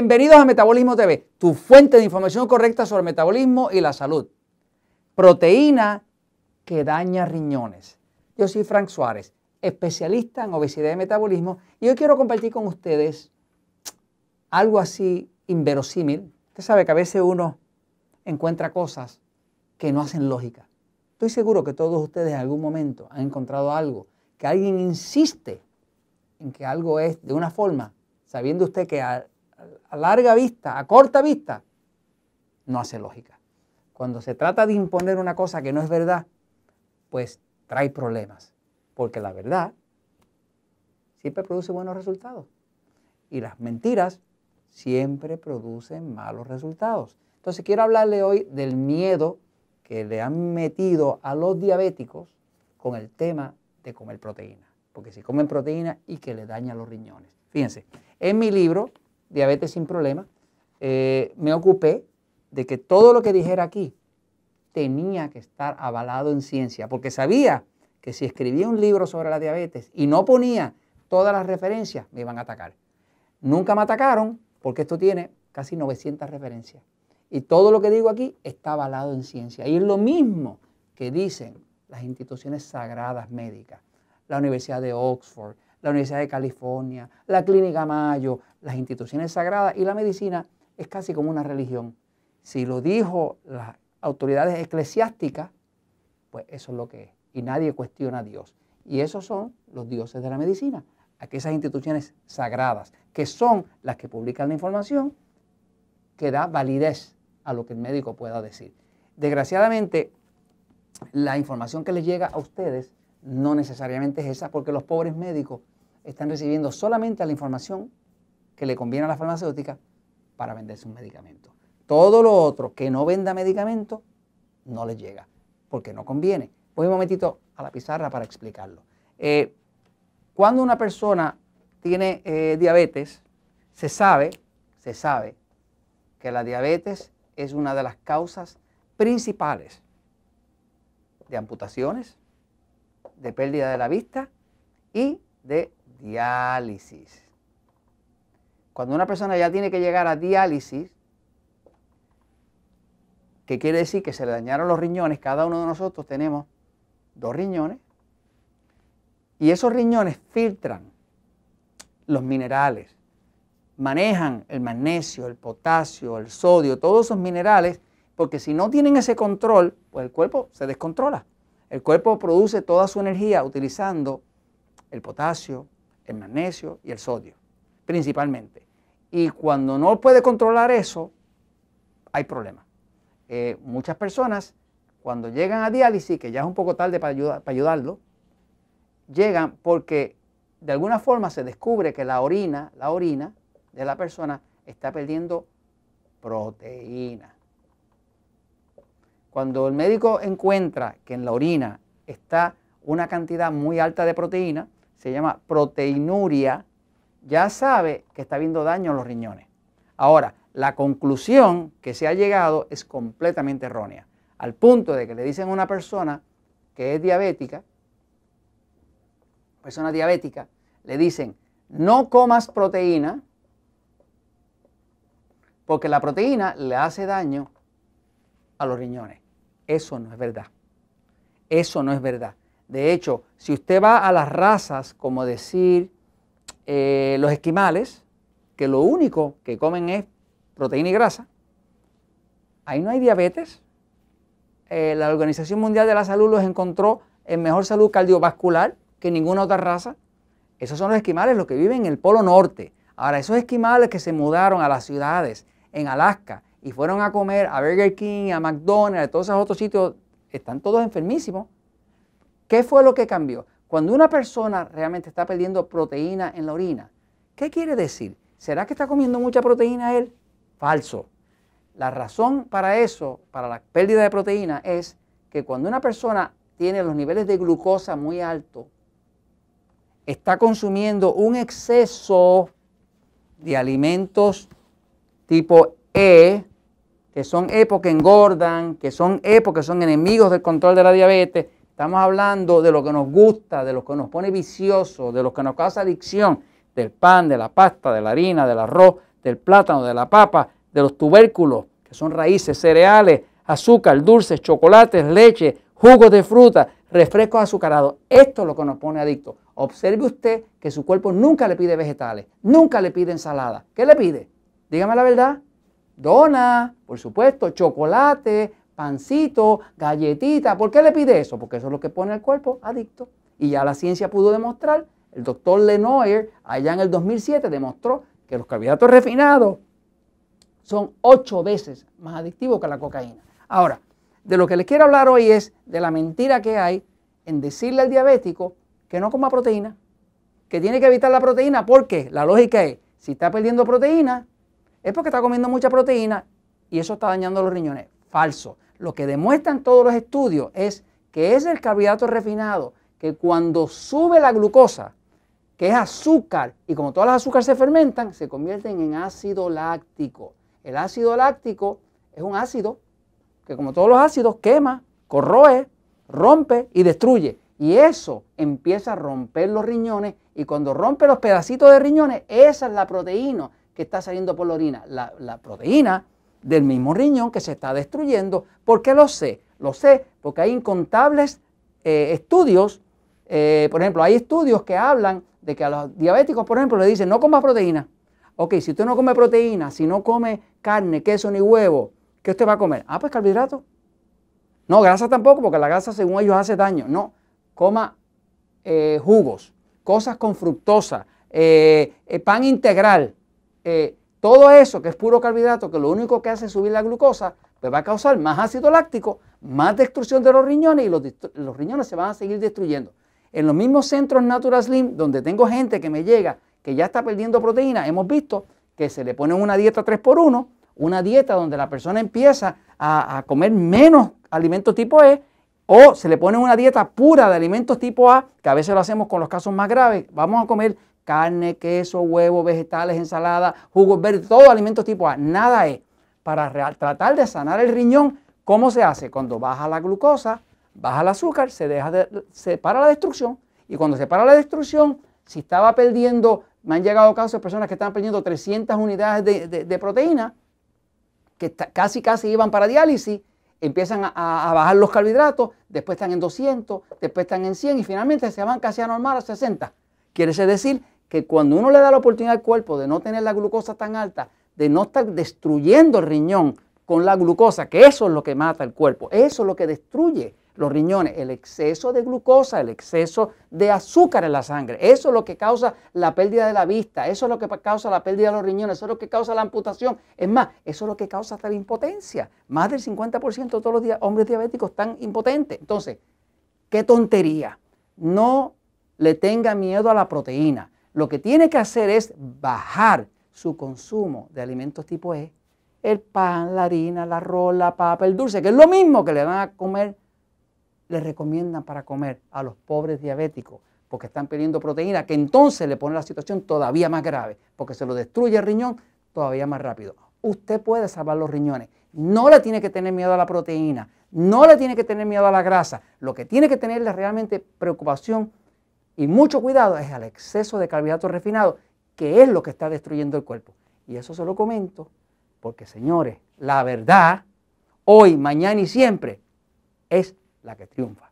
Bienvenidos a Metabolismo TV, tu fuente de información correcta sobre metabolismo y la salud. Proteína que daña riñones. Yo soy Frank Suárez, especialista en obesidad y metabolismo, y hoy quiero compartir con ustedes algo así inverosímil. Usted sabe que a veces uno encuentra cosas que no hacen lógica. Estoy seguro que todos ustedes en algún momento han encontrado algo, que alguien insiste en que algo es de una forma, sabiendo usted que a larga vista, a corta vista, no hace lógica. Cuando se trata de imponer una cosa que no es verdad, pues trae problemas, porque la verdad siempre produce buenos resultados y las mentiras siempre producen malos resultados. Entonces quiero hablarle hoy del miedo que le han metido a los diabéticos con el tema de comer proteína, porque si comen proteína y que le daña los riñones. Fíjense, en mi libro diabetes sin problema, eh, me ocupé de que todo lo que dijera aquí tenía que estar avalado en ciencia, porque sabía que si escribía un libro sobre la diabetes y no ponía todas las referencias, me iban a atacar. Nunca me atacaron porque esto tiene casi 900 referencias. Y todo lo que digo aquí está avalado en ciencia. Y es lo mismo que dicen las instituciones sagradas médicas, la Universidad de Oxford, la Universidad de California, la Clínica Mayo, las instituciones sagradas y la medicina es casi como una religión. Si lo dijo las autoridades eclesiásticas, pues eso es lo que es. Y nadie cuestiona a Dios. Y esos son los dioses de la medicina, aquellas instituciones sagradas, que son las que publican la información que da validez a lo que el médico pueda decir. Desgraciadamente, la información que les llega a ustedes no necesariamente es esa, porque los pobres médicos están recibiendo solamente la información que le conviene a la farmacéutica para venderse un medicamento. Todo lo otro que no venda medicamento no le llega, porque no conviene. Voy un momentito a la pizarra para explicarlo. Eh, cuando una persona tiene eh, diabetes, se sabe, se sabe que la diabetes es una de las causas principales de amputaciones, de pérdida de la vista y de diálisis. Cuando una persona ya tiene que llegar a diálisis, qué quiere decir que se le dañaron los riñones, cada uno de nosotros tenemos dos riñones, y esos riñones filtran los minerales, manejan el magnesio, el potasio, el sodio, todos esos minerales, porque si no tienen ese control, pues el cuerpo se descontrola. El cuerpo produce toda su energía utilizando el potasio, el magnesio y el sodio, principalmente. Y cuando no puede controlar eso, hay problemas. Eh, muchas personas, cuando llegan a diálisis, que ya es un poco tarde para, para ayudarlo, llegan porque de alguna forma se descubre que la orina, la orina de la persona está perdiendo proteína. Cuando el médico encuentra que en la orina está una cantidad muy alta de proteína, se llama proteinuria, ya sabe que está habiendo daño a los riñones. Ahora, la conclusión que se ha llegado es completamente errónea, al punto de que le dicen a una persona que es diabética, persona diabética, le dicen, no comas proteína, porque la proteína le hace daño a los riñones. Eso no es verdad. Eso no es verdad. De hecho, si usted va a las razas, como decir eh, los esquimales, que lo único que comen es proteína y grasa, ahí no hay diabetes. Eh, la Organización Mundial de la Salud los encontró en mejor salud cardiovascular que ninguna otra raza. Esos son los esquimales, los que viven en el Polo Norte. Ahora, esos esquimales que se mudaron a las ciudades en Alaska y fueron a comer a Burger King, a McDonald's, a todos esos otros sitios, están todos enfermísimos ¿Qué fue lo que cambió? Cuando una persona realmente está perdiendo proteína en la orina, ¿qué quiere decir? ¿Será que está comiendo mucha proteína él? Falso. La razón para eso, para la pérdida de proteína, es que cuando una persona tiene los niveles de glucosa muy altos, está consumiendo un exceso de alimentos tipo E, que son E porque engordan, que son E porque son enemigos del control de la diabetes, Estamos hablando de lo que nos gusta, de lo que nos pone vicioso, de lo que nos causa adicción, del pan, de la pasta, de la harina, del arroz, del plátano, de la papa, de los tubérculos, que son raíces, cereales, azúcar, dulces, chocolates, leche, jugos de fruta, refrescos azucarados. Esto es lo que nos pone adicto. Observe usted que su cuerpo nunca le pide vegetales, nunca le pide ensalada. ¿Qué le pide? Dígame la verdad. Dona, por supuesto, chocolate, pancito, galletita. ¿Por qué le pide eso? Porque eso es lo que pone el cuerpo adicto. Y ya la ciencia pudo demostrar, el doctor Lenoir allá en el 2007 demostró que los carbohidratos refinados son ocho veces más adictivos que la cocaína. Ahora, de lo que les quiero hablar hoy es de la mentira que hay en decirle al diabético que no coma proteína, que tiene que evitar la proteína, porque la lógica es, si está perdiendo proteína, es porque está comiendo mucha proteína y eso está dañando los riñones. Falso. Lo que demuestran todos los estudios es que es el carbohidrato refinado que cuando sube la glucosa, que es azúcar, y como todas las azúcares se fermentan, se convierten en ácido láctico. El ácido láctico es un ácido que como todos los ácidos quema, corroe, rompe y destruye. Y eso empieza a romper los riñones y cuando rompe los pedacitos de riñones, esa es la proteína que está saliendo por la orina. La, la proteína del mismo riñón que se está destruyendo. ¿Por qué lo sé? Lo sé porque hay incontables eh, estudios, eh, por ejemplo, hay estudios que hablan de que a los diabéticos, por ejemplo, le dicen no coma proteína. Ok, si usted no come proteína, si no come carne, queso ni huevo, ¿qué usted va a comer? Ah, pues carbohidrato. No, grasa tampoco, porque la grasa según ellos hace daño. No, coma eh, jugos, cosas con fructosa, pan integral todo eso que es puro carbohidrato, que lo único que hace es subir la glucosa, pues va a causar más ácido láctico, más destrucción de los riñones y los, riñones se van a seguir destruyendo. En los mismos centros Natural Slim, donde tengo gente que me llega que ya está perdiendo proteína, hemos visto que se le pone una dieta 3x1, una dieta donde la persona empieza a, a comer menos alimentos tipo E, o se le pone una dieta pura de alimentos tipo A, que a veces lo hacemos con los casos más graves, vamos a comer carne, queso, huevo, vegetales, ensalada, jugos verdes, todo alimentos tipo A. Nada es. Para tratar de sanar el riñón, ¿cómo se hace? Cuando baja la glucosa, baja el azúcar, se, deja se para la destrucción. Y cuando se para la destrucción, si estaba perdiendo, me han llegado casos de personas que estaban perdiendo 300 unidades de, proteína, que casi casi iban para diálisis, empiezan a, a, bajar los carbohidratos, después están en 200, después están en 100 y finalmente se van casi a normal a 60. Quiere decir que cuando uno le da la oportunidad al cuerpo de no tener la glucosa tan alta, de no estar destruyendo el riñón con la glucosa, que eso es lo que mata el cuerpo, eso es lo que destruye los riñones, el exceso de glucosa, el exceso de azúcar en la sangre. Eso es lo que causa la pérdida de la vista, eso es lo que causa la pérdida de los riñones, eso es lo que causa la amputación. Es más, eso es lo que causa hasta la impotencia. Más del 50% de todos los hombres diabéticos están impotentes. Entonces, qué tontería. No le tenga miedo a la proteína lo que tiene que hacer es bajar su consumo de alimentos tipo E, el pan, la harina, la arroz, la papa, el dulce, que es lo mismo que le van a comer, le recomiendan para comer a los pobres diabéticos, porque están pidiendo proteína, que entonces le pone la situación todavía más grave, porque se lo destruye el riñón todavía más rápido. Usted puede salvar los riñones, no le tiene que tener miedo a la proteína, no le tiene que tener miedo a la grasa, lo que tiene que tener tenerle realmente preocupación y mucho cuidado es al exceso de carbohidratos refinado, que es lo que está destruyendo el cuerpo. Y eso se lo comento porque, señores, la verdad, hoy, mañana y siempre, es la que triunfa.